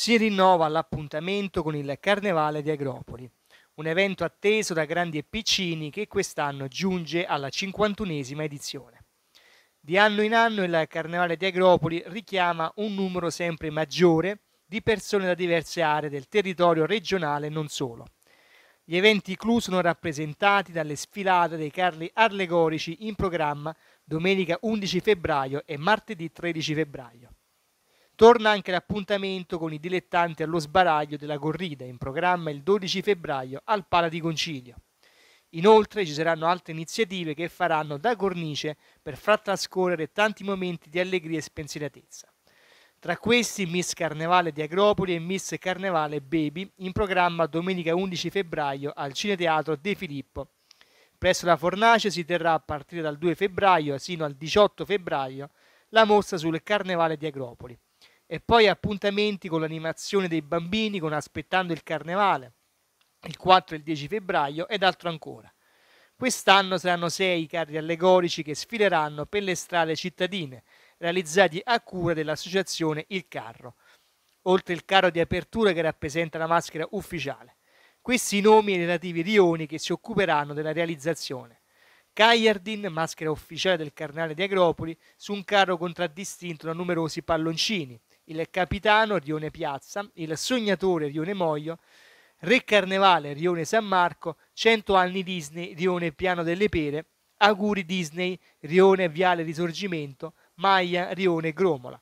si rinnova l'appuntamento con il Carnevale di Agropoli, un evento atteso da grandi e piccini che quest'anno giunge alla 51esima edizione. Di anno in anno il Carnevale di Agropoli richiama un numero sempre maggiore di persone da diverse aree del territorio regionale e non solo. Gli eventi clou sono rappresentati dalle sfilate dei carri allegorici in programma domenica 11 febbraio e martedì 13 febbraio. Torna anche l'appuntamento con i dilettanti allo sbaraglio della corrida, in programma il 12 febbraio al Pala di Concilio. Inoltre ci saranno altre iniziative che faranno da cornice per far trascorrere tanti momenti di allegria e spensieratezza. Tra questi Miss Carnevale di Agropoli e Miss Carnevale Baby in programma domenica 11 febbraio al Cineteatro De Filippo. Presso la Fornace si terrà a partire dal 2 febbraio sino al 18 febbraio la mostra sul Carnevale di Agropoli e poi appuntamenti con l'animazione dei bambini con Aspettando il Carnevale, il 4 e il 10 febbraio ed altro ancora. Quest'anno saranno sei i carri allegorici che sfileranno per le strade cittadine, realizzati a cura dell'associazione Il Carro, oltre il carro di apertura che rappresenta la maschera ufficiale. Questi nomi e i relativi rioni che si occuperanno della realizzazione. Cagliardin, maschera ufficiale del Carnale di Agropoli, su un carro contraddistinto da numerosi palloncini il capitano Rione Piazza, il sognatore Rione Moglio, Re Carnevale Rione San Marco, 100 anni Disney Rione Piano delle Pere, Auguri Disney Rione Viale Risorgimento, Maia Rione Gromola.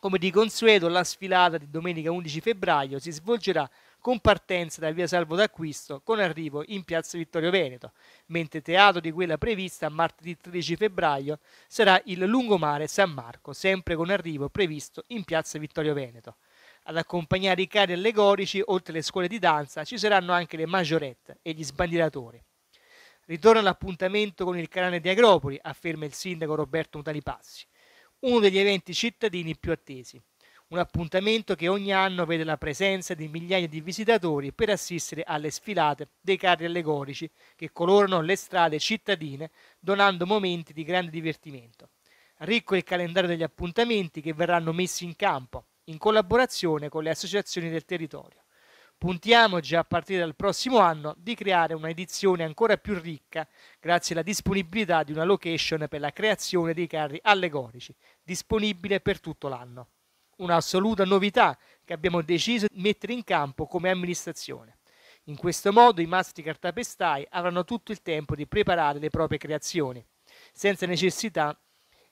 Come di consueto, la sfilata di domenica 11 febbraio si svolgerà con partenza da via Salvo d'Acquisto con arrivo in piazza Vittorio Veneto, mentre teatro di quella prevista martedì 13 febbraio sarà il lungomare San Marco, sempre con arrivo previsto in piazza Vittorio Veneto. Ad accompagnare i cari allegorici, oltre alle scuole di danza, ci saranno anche le majorette e gli sbandieratori. Ritorna l'appuntamento con il canale di Agropoli, afferma il sindaco Roberto Mutalipassi, uno degli eventi cittadini più attesi un appuntamento che ogni anno vede la presenza di migliaia di visitatori per assistere alle sfilate dei carri allegorici che colorano le strade cittadine, donando momenti di grande divertimento. Ricco è il calendario degli appuntamenti che verranno messi in campo in collaborazione con le associazioni del territorio. Puntiamo già a partire dal prossimo anno di creare un'edizione ancora più ricca grazie alla disponibilità di una location per la creazione dei carri allegorici, disponibile per tutto l'anno un'assoluta novità che abbiamo deciso di mettere in campo come amministrazione. In questo modo i mastri cartapestai avranno tutto il tempo di preparare le proprie creazioni, senza necessità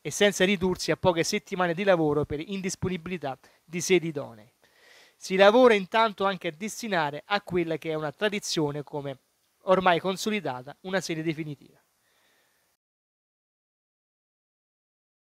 e senza ridursi a poche settimane di lavoro per indisponibilità di sedi idonee. Si lavora intanto anche a destinare a quella che è una tradizione come ormai consolidata una sede definitiva.